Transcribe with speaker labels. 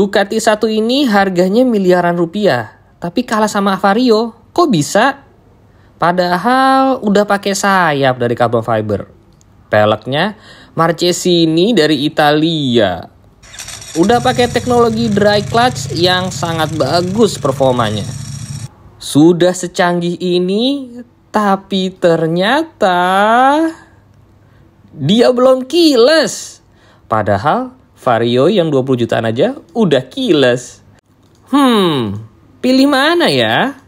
Speaker 1: Ducati satu ini harganya miliaran rupiah, tapi kalah sama Avario. Kok bisa? Padahal udah pakai sayap dari carbon fiber. Peleknya Marchesini dari Italia. Udah pakai teknologi dry clutch yang sangat bagus performanya. Sudah secanggih ini, tapi ternyata dia belum kiles. Padahal Vario yang 20 jutaan aja udah kiles. Hmm, pilih mana ya?